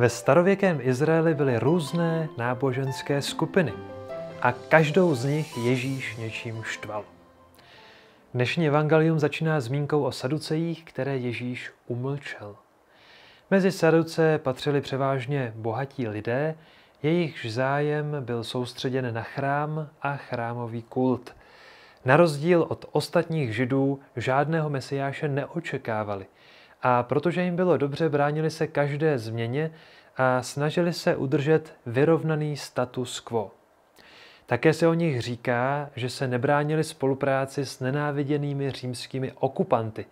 Ve starověkém Izraeli byly různé náboženské skupiny a každou z nich Ježíš něčím štval. Dnešní evangelium začíná zmínkou o saducejích, které Ježíš umlčel. Mezi saduce patřili převážně bohatí lidé, jejichž zájem byl soustředěn na chrám a chrámový kult. Na rozdíl od ostatních židů žádného mesiáše neočekávali – a protože jim bylo dobře, bránili se každé změně a snažili se udržet vyrovnaný status quo. Také se o nich říká, že se nebránili spolupráci s nenáviděnými římskými okupanty,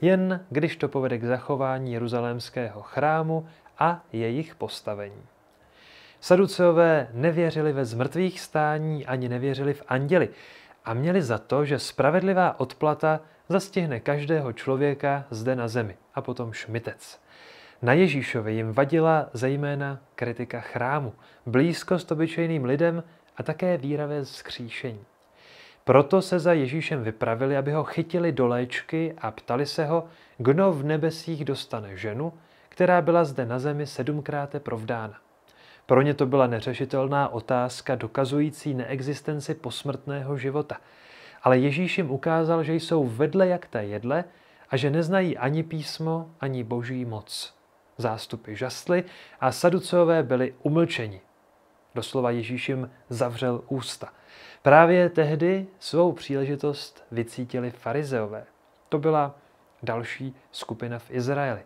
jen když to povede k zachování jeruzalémského chrámu a jejich postavení. Saduceové nevěřili ve zmrtvých stání ani nevěřili v anděli a měli za to, že spravedlivá odplata zastihne každého člověka zde na zemi a potom šmitec. Na Ježíšovi jim vadila zejména kritika chrámu, blízkost obyčejným lidem a také víravé zkříšení. Proto se za Ježíšem vypravili, aby ho chytili do léčky a ptali se ho, kdo v nebesích dostane ženu, která byla zde na zemi sedmkrát provdána. Pro ně to byla neřešitelná otázka dokazující neexistenci posmrtného života. Ale Ježíš jim ukázal, že jsou vedle jak ta jedle a že neznají ani písmo, ani boží moc. Zástupy žasly a saduceové byli umlčeni. Doslova Ježíš jim zavřel ústa. Právě tehdy svou příležitost vycítili farizeové. To byla další skupina v Izraeli.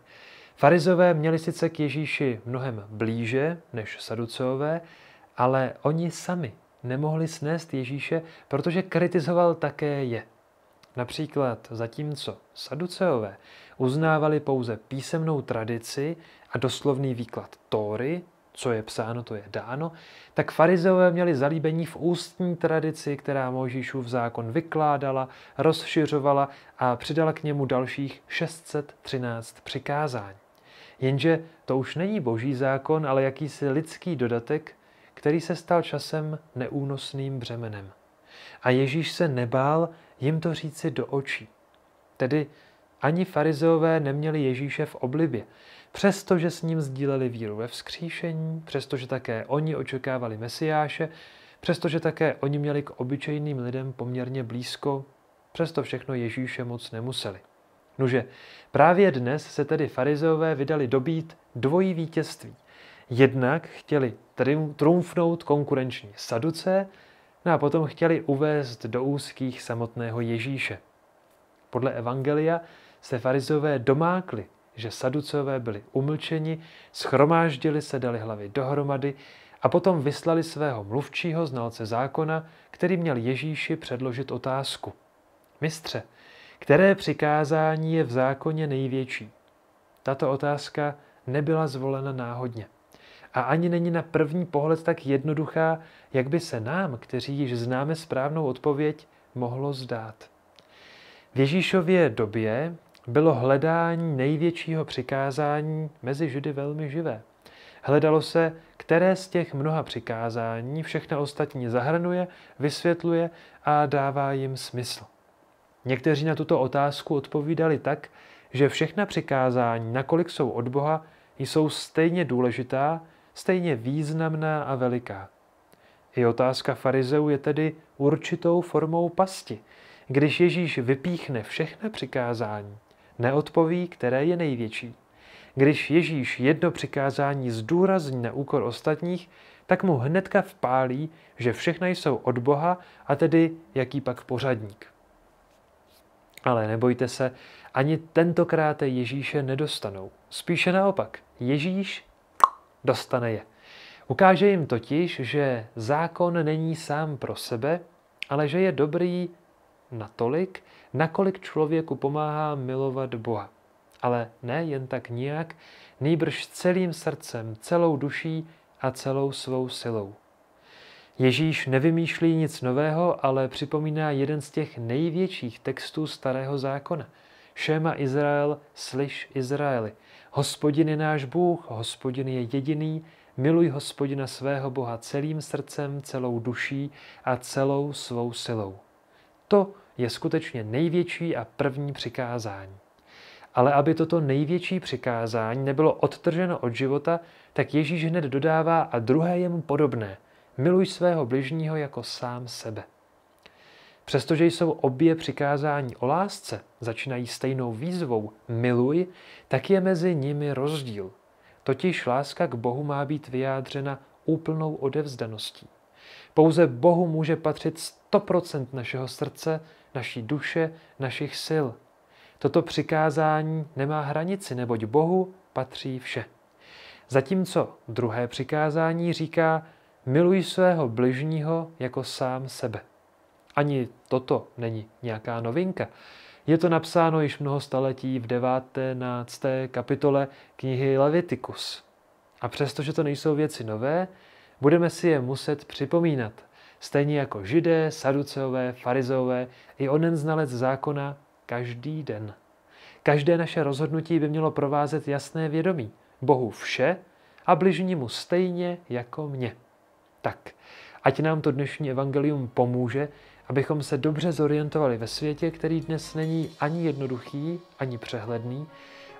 Farizové měli sice k Ježíši mnohem blíže než saduceové, ale oni sami nemohli snést Ježíše, protože kritizoval také je. Například zatímco saduceové uznávali pouze písemnou tradici a doslovný výklad Tóry, co je psáno, to je dáno, tak farizeové měli zalíbení v ústní tradici, která Možíšův zákon vykládala, rozšiřovala a přidala k němu dalších 613 přikázání. Jenže to už není boží zákon, ale jakýsi lidský dodatek který se stal časem neúnosným břemenem. A Ježíš se nebál jim to říci do očí. Tedy ani farizeové neměli Ježíše v oblibě, přestože s ním sdíleli víru ve vzkříšení, přestože také oni očekávali Mesiáše, přestože také oni měli k obyčejným lidem poměrně blízko, přesto všechno Ježíše moc nemuseli. Nože, právě dnes se tedy farizeové vydali dobít dvojí vítězství – Jednak chtěli trumfnout konkurenční saduce, no a potom chtěli uvést do úzkých samotného Ježíše. Podle Evangelia se farizové domákli, že saducové byli umlčeni, schromáždili se, dali hlavy dohromady a potom vyslali svého mluvčího znalce zákona, který měl Ježíši předložit otázku. Mistře, které přikázání je v zákoně největší? Tato otázka nebyla zvolena náhodně a ani není na první pohled tak jednoduchá, jak by se nám, kteří již známe správnou odpověď, mohlo zdát. V Ježíšově době bylo hledání největšího přikázání mezi Židy velmi živé. Hledalo se, které z těch mnoha přikázání všechna ostatní zahrnuje, vysvětluje a dává jim smysl. Někteří na tuto otázku odpovídali tak, že všechna přikázání, nakolik jsou od Boha, jsou stejně důležitá stejně významná a veliká. I otázka farizeů je tedy určitou formou pasti, když Ježíš vypíchne všechna přikázání, neodpoví, které je největší. Když Ježíš jedno přikázání zdůrazní na úkor ostatních, tak mu hnedka vpálí, že všechna jsou od Boha a tedy jaký pak pořadník. Ale nebojte se, ani tentokrát Ježíše nedostanou. Spíše naopak, Ježíš dostane je. Ukáže jim totiž, že zákon není sám pro sebe, ale že je dobrý natolik, nakolik člověku pomáhá milovat Boha. Ale ne jen tak nijak, nýbrž celým srdcem, celou duší a celou svou silou. Ježíš nevymýšlí nic nového, ale připomíná jeden z těch největších textů Starého zákona – Šema Izrael, slyš Izraeli. Hospodin je náš Bůh, hospodin je jediný, miluj hospodina svého Boha celým srdcem, celou duší a celou svou silou. To je skutečně největší a první přikázání. Ale aby toto největší přikázání nebylo odtrženo od života, tak Ježíš hned dodává a druhé je mu podobné. Miluj svého bližního jako sám sebe. Přestože jsou obě přikázání o lásce, začínají stejnou výzvou miluj, tak je mezi nimi rozdíl. Totiž láska k Bohu má být vyjádřena úplnou odevzdaností. Pouze Bohu může patřit 100% našeho srdce, naší duše, našich sil. Toto přikázání nemá hranici, neboť Bohu patří vše. Zatímco druhé přikázání říká miluj svého bližního jako sám sebe. Ani toto není nějaká novinka. Je to napsáno již mnoho staletí v 19. kapitole knihy Levitikus. A přestože to nejsou věci nové, budeme si je muset připomínat. Stejně jako židé, saduceové, farizeové, i onen znalec zákona každý den. Každé naše rozhodnutí by mělo provázet jasné vědomí. Bohu vše a bližnímu stejně jako mě. Tak, ať nám to dnešní evangelium pomůže, abychom se dobře zorientovali ve světě, který dnes není ani jednoduchý, ani přehledný,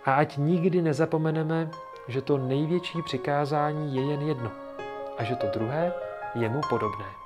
a ať nikdy nezapomeneme, že to největší přikázání je jen jedno a že to druhé je mu podobné.